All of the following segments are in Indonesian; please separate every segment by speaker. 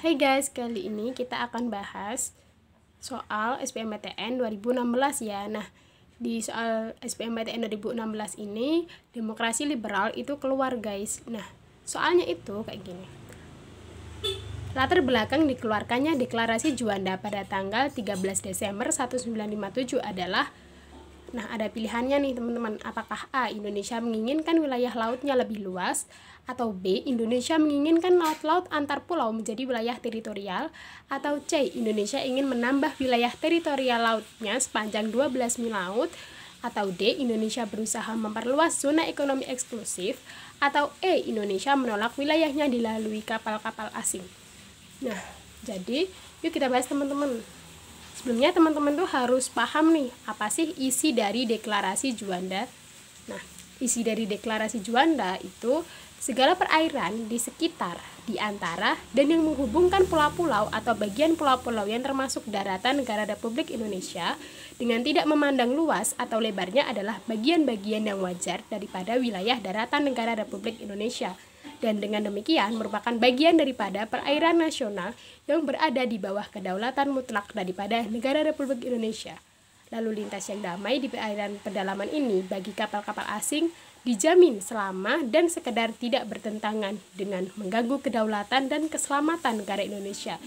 Speaker 1: Hai guys, kali ini kita akan bahas soal SBMPTN 2016 ya. Nah, di soal SBMPTN 2016 ini demokrasi liberal itu keluar guys. Nah, soalnya itu kayak gini. Latar belakang dikeluarkannya deklarasi Juanda pada tanggal 13 Desember 1957 adalah Nah, ada pilihannya nih teman-teman. Apakah A. Indonesia menginginkan wilayah lautnya lebih luas? Atau B. Indonesia menginginkan laut-laut antar pulau menjadi wilayah teritorial? Atau C. Indonesia ingin menambah wilayah teritorial lautnya sepanjang 12 mil laut? Atau D. Indonesia berusaha memperluas zona ekonomi eksklusif? Atau E. Indonesia menolak wilayahnya dilalui kapal-kapal asing? Nah, jadi yuk kita bahas teman-teman. Sebelumnya teman-teman tuh harus paham nih apa sih isi dari deklarasi Juanda. Nah, isi dari deklarasi Juanda itu segala perairan di sekitar, di antara, dan yang menghubungkan pulau-pulau atau bagian pulau-pulau yang termasuk daratan negara Republik Indonesia dengan tidak memandang luas atau lebarnya adalah bagian-bagian yang wajar daripada wilayah daratan negara Republik Indonesia dan dengan demikian merupakan bagian daripada perairan nasional yang berada di bawah kedaulatan mutlak daripada negara Republik Indonesia. Lalu lintas yang damai di perairan pedalaman ini bagi kapal-kapal asing dijamin selama dan sekedar tidak bertentangan dengan mengganggu kedaulatan dan keselamatan negara Indonesia.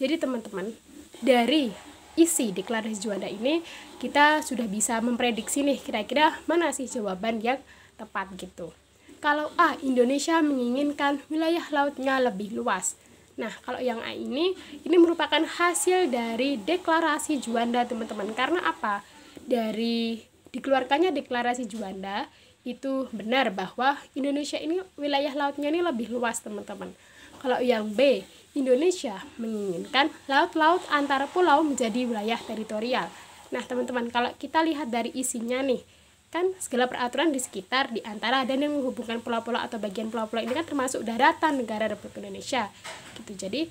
Speaker 1: Jadi teman-teman, dari isi deklarasi Juanda ini kita sudah bisa memprediksi nih kira-kira mana sih jawaban yang tepat gitu kalau A Indonesia menginginkan wilayah lautnya lebih luas. Nah, kalau yang A ini, ini merupakan hasil dari deklarasi Juanda, teman-teman. Karena apa? Dari dikeluarkannya deklarasi Juanda, itu benar bahwa Indonesia ini wilayah lautnya ini lebih luas, teman-teman. Kalau yang B, Indonesia menginginkan laut-laut antara pulau menjadi wilayah teritorial. Nah, teman-teman, kalau kita lihat dari isinya nih, kan segala peraturan di sekitar di antara dan yang menghubungkan pulau-pulau atau bagian pulau-pulau ini kan termasuk daratan negara Republik Indonesia gitu jadi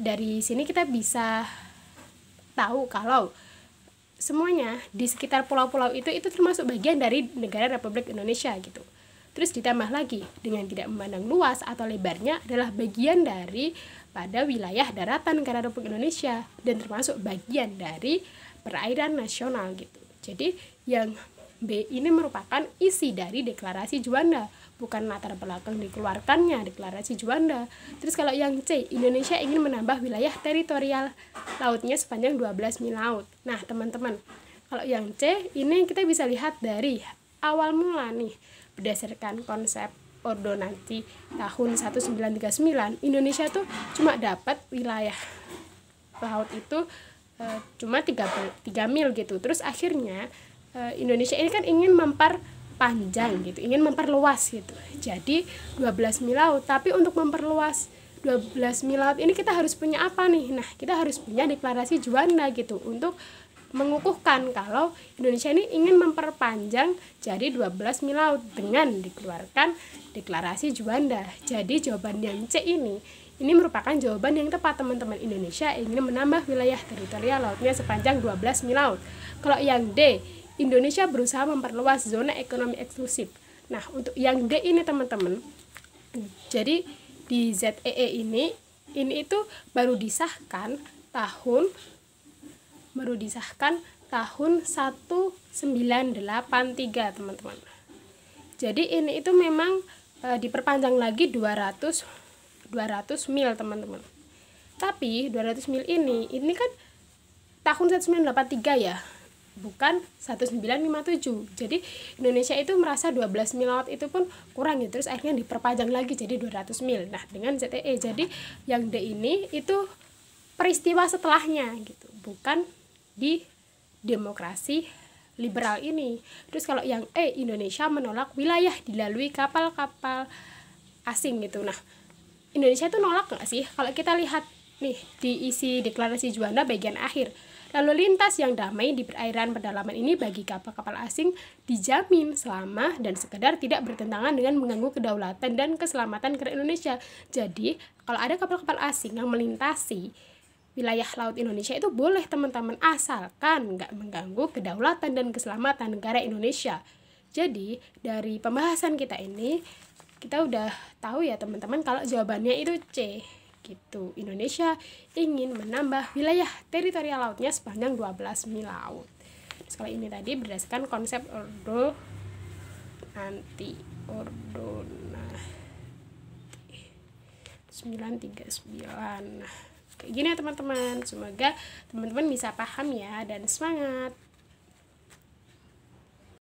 Speaker 1: dari sini kita bisa tahu kalau semuanya di sekitar pulau-pulau itu itu termasuk bagian dari negara Republik Indonesia gitu terus ditambah lagi dengan tidak memandang luas atau lebarnya adalah bagian dari pada wilayah daratan negara Republik Indonesia dan termasuk bagian dari perairan nasional gitu jadi yang B. Ini merupakan isi dari deklarasi Juanda, bukan latar belakang dikeluarkannya deklarasi Juanda. Terus kalau yang C, Indonesia ingin menambah wilayah teritorial lautnya sepanjang 12 mil laut. Nah, teman-teman, kalau yang C, ini kita bisa lihat dari awal mula nih, berdasarkan konsep ordo nanti tahun 1939, Indonesia tuh cuma dapat wilayah laut itu e, cuma 3, 3 mil gitu. Terus akhirnya Eh, Indonesia ini kan ingin mempar panjang gitu, ingin memperluas gitu. Jadi 12 mil laut, tapi untuk memperluas 12 mil laut ini kita harus punya apa nih? Nah, kita harus punya deklarasi Juanda gitu untuk mengukuhkan kalau Indonesia ini ingin memperpanjang jadi 12 mil laut dengan dikeluarkan deklarasi Juanda. Jadi jawaban yang C ini ini merupakan jawaban yang tepat teman-teman Indonesia ingin menambah wilayah teritorial lautnya sepanjang 12 mil laut. Kalau yang D Indonesia berusaha memperluas zona ekonomi eksklusif. Nah, untuk yang D ini teman-teman, jadi di ZEE e ini, ini itu baru disahkan tahun baru disahkan tahun 1983 teman-teman jadi ini itu memang e, diperpanjang lagi 200 200 mil teman-teman tapi 200 mil ini ini kan tahun 1983 ya bukan 1957 jadi Indonesia itu merasa 12 mil laut itu pun kurang ya terus akhirnya diperpanjang lagi jadi 200 mil nah dengan ZTE jadi yang D ini itu peristiwa setelahnya gitu bukan di demokrasi liberal ini terus kalau yang E Indonesia menolak wilayah dilalui kapal-kapal asing gitu nah Indonesia itu nolak nggak sih kalau kita lihat Nih, diisi deklarasi Juanda bagian akhir. Lalu lintas yang damai di perairan pedalaman ini bagi kapal-kapal asing dijamin selama dan sekedar tidak bertentangan dengan mengganggu kedaulatan dan keselamatan negara Indonesia. Jadi, kalau ada kapal-kapal asing yang melintasi wilayah laut Indonesia itu boleh teman-teman asalkan nggak mengganggu kedaulatan dan keselamatan negara Indonesia. Jadi, dari pembahasan kita ini kita udah tahu ya teman-teman kalau jawabannya itu C gitu. Indonesia ingin menambah wilayah teritorial lautnya sepanjang 12 mil laut. Sekali ini tadi berdasarkan konsep ordo anti nah. 939 kayak gini ya teman-teman semoga teman-teman bisa paham ya dan semangat